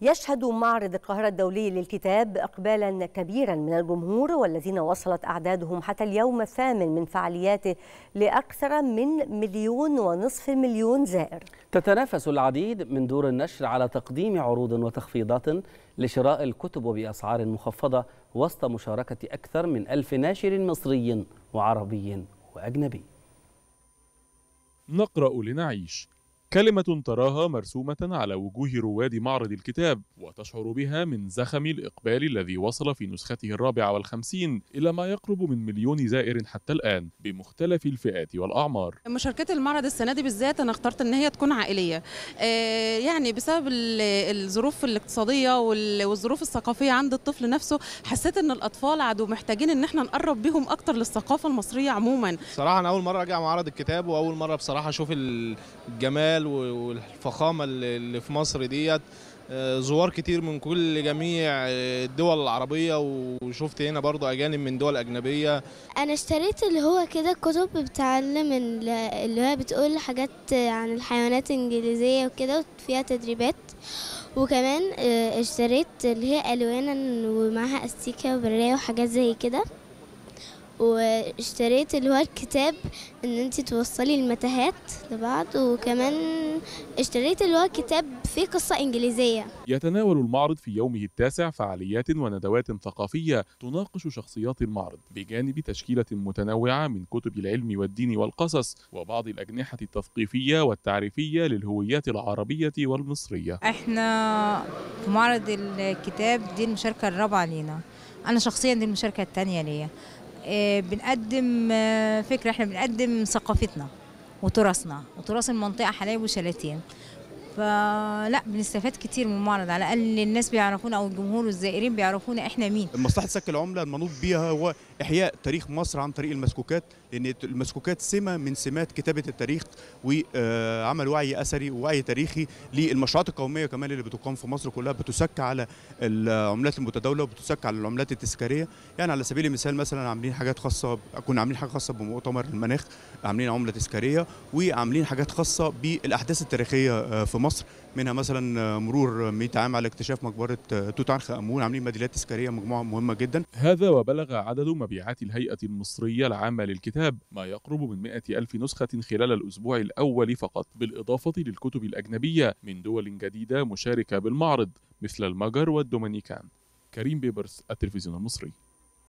يشهد معرض القاهرة الدولي للكتاب إقبالا كبيرا من الجمهور والذين وصلت أعدادهم حتى اليوم الثامن من فعالياته لأكثر من مليون ونصف مليون زائر تتنافس العديد من دور النشر على تقديم عروض وتخفيضات لشراء الكتب وبأسعار مخفضة وسط مشاركة أكثر من ألف ناشر مصري وعربي وأجنبي نقرأ لنعيش كلمة تراها مرسومة على وجوه رواد معرض الكتاب وتشعر بها من زخم الإقبال الذي وصل في نسخته الرابعة والخمسين إلى ما يقرب من مليون زائر حتى الآن بمختلف الفئات والأعمار مشاركة المعرض السنة دي بالذات أنا اخترت إن هي تكون عائلية آه، يعني بسبب الظروف الاقتصادية والظروف الثقافية عند الطفل نفسه حسيت إن الأطفال عدوا محتاجين إن احنا نقرب بيهم أكتر للثقافة المصرية عموما صراحة أنا أول مرة أجي معرض الكتاب وأول مرة بصراحة أشوف الجمال الجمال والفخامه اللي في مصر ديت آه، زوار كتير من كل جميع آه، الدول العربية وشفت هنا برضو أجانب من دول أجنبية أنا اشتريت اللي هو كده كتب بتعلم اللي هي بتقول حاجات عن الحيوانات الإنجليزية وكده فيها تدريبات وكمان آه، اشتريت اللي هي ألوانا ومعها أستيكة وبرية وحاجات زي كده واشتريت اللي هو الكتاب ان انت توصلي المتاهات لبعض وكمان اشتريت اللي هو كتاب فيه قصه انجليزيه يتناول المعرض في يومه التاسع فعاليات وندوات ثقافيه تناقش شخصيات المعرض بجانب تشكيله متنوعه من كتب العلم والدين والقصص وبعض الاجنحه التثقيفيه والتعريفيه للهويات العربيه والمصريه احنا في معرض الكتاب دي المشاركه الرابعه لينا انا شخصيا دي المشاركه الثانيه ليا آه، بنقدم آه، فكره احنا بنقدم ثقافتنا وتراثنا وتراث المنطقه حلايب وشلاتين فلا بنستفاد كتير من المعرض على الاقل الناس بيعرفونا او الجمهور والزائرين بيعرفونا احنا مين مصلحه سك العمله المنوط بيها هو احياء تاريخ مصر عن طريق المسكوكات لان المسكوكات سمه من سمات كتابه التاريخ وعمل آه، وعي اثري ووعي تاريخي للمشروعات القوميه كمان اللي بتقام في مصر كلها بتسك على العملات المتداوله وبتسك على العملات التذكاريه يعني على سبيل المثال مثلا عاملين حاجات خاصه كنا عاملين حاجه خاصه بمؤتمر المناخ عاملين عمله تذكاريه وعاملين حاجات خاصه بالاحداث التاريخيه آه، في مصر مصر منها مثلا مرور 100 عام على اكتشاف مقبره توت عنخ امون عاملين ميداليات تذكاريه مجموعه مهمه جدا هذا وبلغ عدد مبيعات الهيئه المصريه العامه للكتاب ما يقرب من 100 الف نسخه خلال الاسبوع الاول فقط بالاضافه للكتب الاجنبيه من دول جديده مشاركه بالمعرض مثل المجر والدومينيكان كريم بيبرس التلفزيون المصري